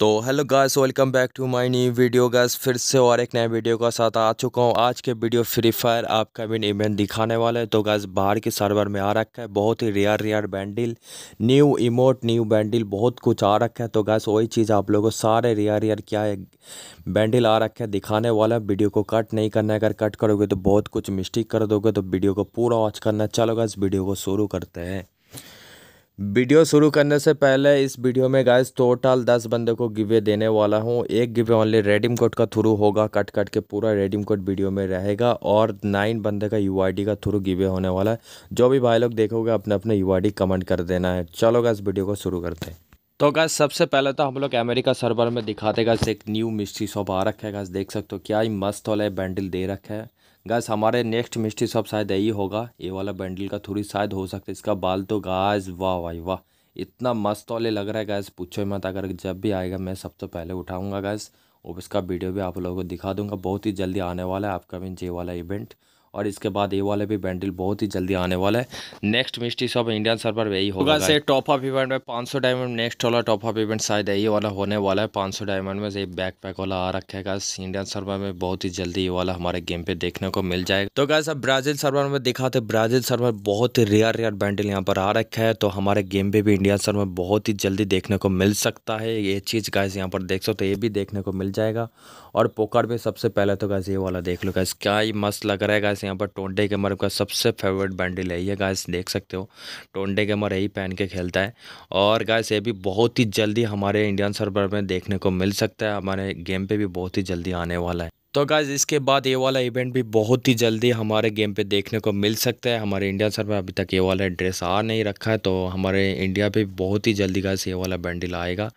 तो hello guys welcome back to my new video guys फिर से और एक नया वीडियो का साथ आ चुका हूँ आज के वीडियो फ्री फायर आपका विन इवेंट दिखाने वाला है तो गाइस बाहर के सर्वर में आ रखा है बहुत ही rare rare bundle new emote new bundle बहुत कुछ आ रखा है तो गाइस वही चीज़ आप लोगों को सारे रेयर रेयर क्या है बैंडल आ रखा है दिखाने वाला है वीडियो को कट नहीं करना है अगर कट करोगे तो बहुत कुछ मिस्टेक कर दोगे तो वीडियो को पूरा वॉच करना चलो गाइस वीडियो को शुरू करते हैं वीडियो शुरू करने से पहले इस वीडियो में गाइस टोटल दस बंदे को गिवे देने वाला हूँ एक गिवे ओनली रेडिम कोड का थ्रू होगा कट कट के पूरा रेडिम कोड वीडियो में रहेगा और नाइन बंदे का यू का थ्रू गिवे होने वाला है जो भी भाई लोग देखोगे अपने अपने यू कमेंट कर देना है चलो गाइस वीडियो को शुरू करते हैं तो गैस सबसे पहले तो हम लोग अमेरिका सर्वर में दिखाते गैस एक न्यू मिस्ट्री शॉप आ रखा है गैस देख सकते हो क्या ही मस्त वाला बैंडल दे रखा है गैस हमारे नेक्स्ट मिस्ट्री शॉप शायद यही होगा ये वाला बैंडल का थोड़ी शायद हो सकता है इसका बाल तो गैस वाह वाह वाह इतना मस्त वाले लग रहा है गैस पूछो मत अगर जब भी आएगा मैं सबसे तो पहले उठाऊँगा गैस और इसका वीडियो भी आप लोगों को दिखा दूंगा बहुत ही जल्दी आने वाला है भी जे वाला इवेंट और इसके बाद ये वाले भी बैंडल बहुत ही जल्दी आने वाला है next mystery shop Indian server यही होगा से टॉप ऑफ इवेंट में 500 डायमंड नेक्स्ट वाला टॉप ऑफ इवेंट शायद यही वाला होने वाला है 500 डायमंड में से बैक पैक वाला आ रखेगा इंडियन सर्वर में बहुत ही जल्दी ये वाला हमारे गेम पे देखने को मिल जाएगा तो गैस अब ब्राजील सर्वर में दिखाते ब्राजील सर्वर बहुत ही रेयर रेयर बैंडल यहाँ पर आ रखा है तो हमारे गेम पे भी इंडियन सर्वर बहुत ही जल्दी देखने को मिल सकता है ये चीज़ गैस यहाँ पर देख सकते ये भी देखने को मिल जाएगा और पोकर में सबसे पहले तो गैस ये वाला देख लो गैस क्या ही मस्त लग रहा है यहाँ पर टोंडे गेमर का सबसे फेवरेट बैंडल है ये गाइस देख सकते हो टोंडे गेमर यही पहन के खेलता है और गाइस ये भी बहुत ही जल्दी हमारे इंडियन सर्वर में देखने को मिल सकता है हमारे गेम पे भी बहुत ही जल्दी आने वाला है तो गाइज इसके बाद ये वाला इवेंट भी बहुत ही जल्दी हमारे गेम पे देखने को मिल सकता है हमारे इंडिया सर में अभी तक ये वाला ड्रेस आ नहीं रखा है तो हमारे इंडिया पे बहुत ही जल्दी गाइस ये वाला बैंडल आएगा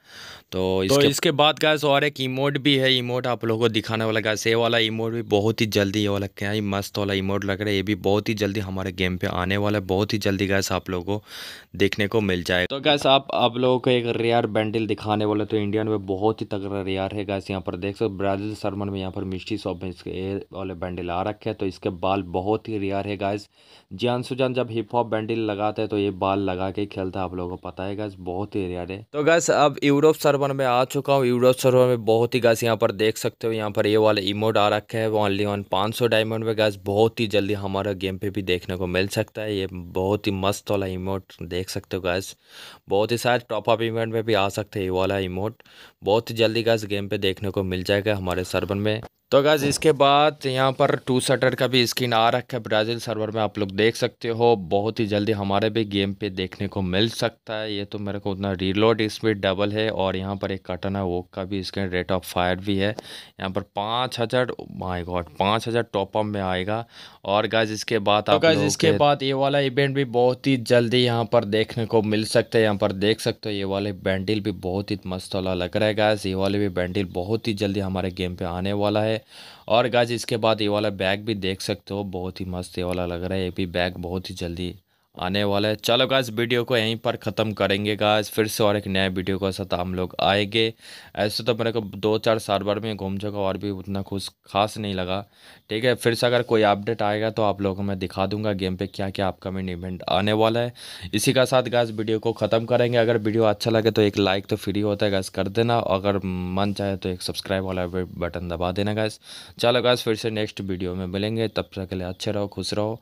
तो इसके, तो इसके बाद गाइस और एक इमोट भी है इमोट आप लोगों को दिखाने वाला गाइस ये वाला इमोट भी बहुत ही जल्दी ये वाला क्या ही मस्त वाला इमोट लग रहा है ये भी बहुत ही जल्दी हमारे गेम पे आने वाला है बहुत ही जल्दी गैस आप लोगों को देखने को मिल जाएगा तो गैस आप आप लोगों को एक रेयर बैंडल दिखाने वाले तो इंडियन में बहुत ही तगड़ा रेयर है गैस यहाँ पर देख सकते ब्राज़ील सरमन में यहाँ पर मिश सिक्सटी सौ में इसके एयर वाले बैंडल आ रखे हैं तो इसके बाल बहुत ही रेयर है गाइज जान सुजान जब हिप हॉप बैंडल लगाते हैं तो ये बाल लगा के खेलता है आप लोगों को पता है गाइज बहुत ही रेयर है तो गैस अब यूरोप सर्वर में आ चुका हूँ यूरोप सर्वर में बहुत ही गैस यहाँ पर देख सकते हो यहाँ पर ये वाले इमोट आ रखे है ओनली ऑन पाँच सौ डायमंड में गैस बहुत ही जल्दी हमारा गेम पे भी देखने को मिल सकता है ये बहुत ही मस्त वाला इमोट देख सकते हो गैस बहुत ही शायद टॉप अप इवेंट में भी आ सकते हैं ये वाला इमोट बहुत ही जल्दी गैस गेम पे देखने को मिल जाएगा हमारे सर्वर में तो गज़ इसके बाद यहाँ पर टू शटर का भी स्क्रीन आ रखा है ब्राज़ील सर्वर में आप लोग देख सकते हो बहुत ही जल्दी हमारे भी गेम पे देखने को मिल सकता है ये तो मेरे को उतना रीलोड स्पीड डबल है और यहाँ पर एक कटन है वो का भी स्क्रीन रेट ऑफ फायर भी है यहाँ पर पाँच हज़ार माई गॉड पाँच हज़ार टॉपअप में आएगा और गज़ इसके बाद तो गज़ इसके बाद ये वाला इवेंट भी बहुत ही जल्दी यहाँ पर देखने को मिल सकता है यहाँ पर देख सकते हो ये वाले बैंडिल भी बहुत ही मस्त वाला लग रहा है गैस ये वाले भी बैंडिल बहुत ही जल्दी हमारे गेम पर आने वाला है है और गाज इसके बाद ये वाला बैग भी देख सकते हो बहुत ही मस्त ये वाला लग रहा है ये भी बैग बहुत ही जल्दी आने वाला है चलो गाइस वीडियो को यहीं पर ख़त्म करेंगे गाइस फिर से और एक नया वीडियो के साथ हम लोग आएंगे ऐसे तो मेरे को दो चार सार्वर में घूम चुका और भी उतना खुश खास नहीं लगा ठीक है फिर से अगर कोई अपडेट आएगा तो आप लोगों को मैं दिखा दूंगा गेम पे क्या क्या अपकमिंग इवेंट आने वाला है इसी का साथ गाइस वीडियो को ख़त्म करेंगे अगर वीडियो अच्छा लगे तो एक लाइक तो फ्री होता है गाइस कर देना अगर मन चाहे तो एक सब्सक्राइब वाला बटन दबा देना गाइस चलो गाइस फिर से नेक्स्ट वीडियो में मिलेंगे तब तक के लिए अच्छे रहो खुश रहो